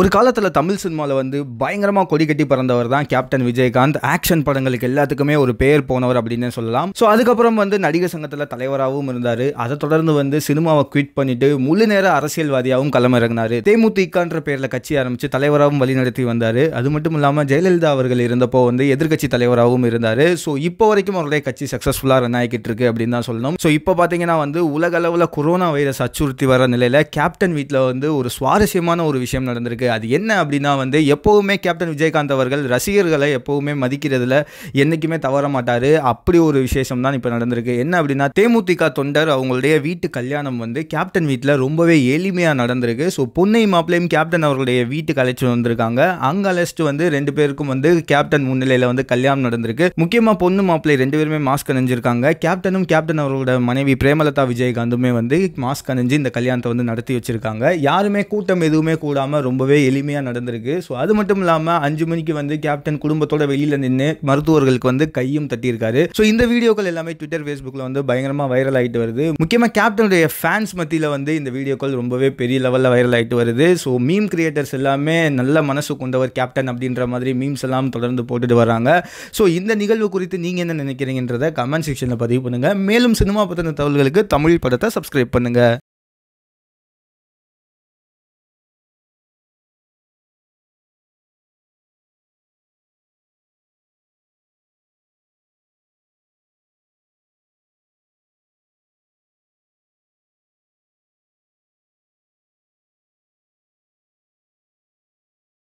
ஒரு காலத்தில் தமிழ் சினிமாவில் வந்து பயங்கரமாக கொடி கட்டி பிறந்தவர் தான் கேப்டன் விஜயகாந்த் ஆக்ஷன் படங்களுக்கு எல்லாத்துக்குமே ஒரு பேர் போனவர் அப்படின்னு சொல்லலாம் ஸோ அதுக்கப்புறம் வந்து நடிகர் சங்கத்தில் தலைவராகவும் இருந்தார் அதை தொடர்ந்து வந்து சினிமாவை குவிட் பண்ணிட்டு முழு நேர அரசியல்வாதியாகவும் களமிறங்கினார் தேமுதிகன்ற பேரில் கட்சி ஆரம்பித்து தலைவராகவும் வழிநடத்தி வந்தார் அது மட்டும் இல்லாமல் ஜெயலலிதா அவர்கள் இருந்தப்போ வந்து எதிர்கட்சி தலைவராகவும் இருந்தார் ஸோ இப்போ வரைக்கும் அவருடைய கட்சி சக்ஸஸ்ஃபுல்லாக ரன் ஆகிக்கிட்டு இருக்கு அப்படின்னு தான் சொல்லணும் ஸோ இப்போ பார்த்தீங்கன்னா வந்து உலக அளவில் கொரோனா வைரஸ் அச்சுறுத்தி வர நிலையில் கேப்டன் வீட்டில் வந்து ஒரு சுவாரஸ்யமான ஒரு விஷயம் நடந்திருக்கு இருக்குது அது என்ன அப்படின்னா வந்து எப்போவுமே கேப்டன் விஜயகாந்த் அவர்கள் ரசிகர்களை எப்போவுமே மதிக்கிறதுல என்றைக்குமே தவற மாட்டார் அப்படி ஒரு விசேஷம் தான் இப்போ நடந்திருக்கு என்ன அப்படின்னா தேமுதிக தொண்டர் அவங்களுடைய வீட்டு கல்யாணம் வந்து கேப்டன் வீட்டில் ரொம்பவே எளிமையாக நடந்திருக்கு ஸோ பொன்னை மாப்பிள்ளையும் கேப்டன் அவர்களுடைய வீட்டுக்கு அழைச்சிட்டு வந்திருக்காங்க அங்கே அழைச்சிட்டு வந்து ரெண்டு பேருக்கும் வந்து கேப்டன் முன்னிலையில் வந்து கல்யாணம் நடந்திருக்கு முக்கியமாக பொண்ணு மாப்பிள்ளை ரெண்டு பேருமே மாஸ்க் அணிஞ்சிருக்காங்க கேப்டனும் கேப்டன் அவர்களோட மனைவி பிரேமலதா விஜயகாந்துமே வந்து மாஸ்க் அணிஞ்சு இந்த கல்யாணத்தை வந்து நடத்தி வச்சிருக்காங்க யாருமே கூட்டம் எதுவுமே கூடாமல் ரொம்பவே ரொம்பவே எளிமையாக நடந்திருக்கு ஸோ அது மட்டும் இல்லாமல் அஞ்சு மணிக்கு வந்து கேப்டன் குடும்பத்தோட வெளியில் நின்று மருத்துவர்களுக்கு வந்து கையும் தட்டியிருக்காரு ஸோ இந்த வீடியோக்கள் எல்லாமே ட்விட்டர் ஃபேஸ்புக்கில் வந்து பயங்கரமாக வைரல் ஆகிட்டு வருது முக்கியமாக கேப்டனுடைய ஃபேன்ஸ் மத்தியில் வந்து இந்த வீடியோக்கள் ரொம்பவே பெரிய லெவலில் வைரல் ஆகிட்டு வருது ஸோ மீம் கிரியேட்டர்ஸ் எல்லாமே நல்ல மனசு கொண்டவர் கேப்டன் அப்படின்ற மாதிரி மீம்ஸ் எல்லாம் தொடர்ந்து போட்டுட்டு வராங்க ஸோ இந்த நிகழ்வு குறித்து நீங்கள் என்ன நினைக்கிறீங்கன்றத கமெண்ட் செக்ஷனில் பதிவு பண்ணுங்கள் மேலும் சினிமா பற்றின தகவல்களுக்கு தமிழ் படத்தை சப்ஸ்கிரைப் பண்ணுங்கள்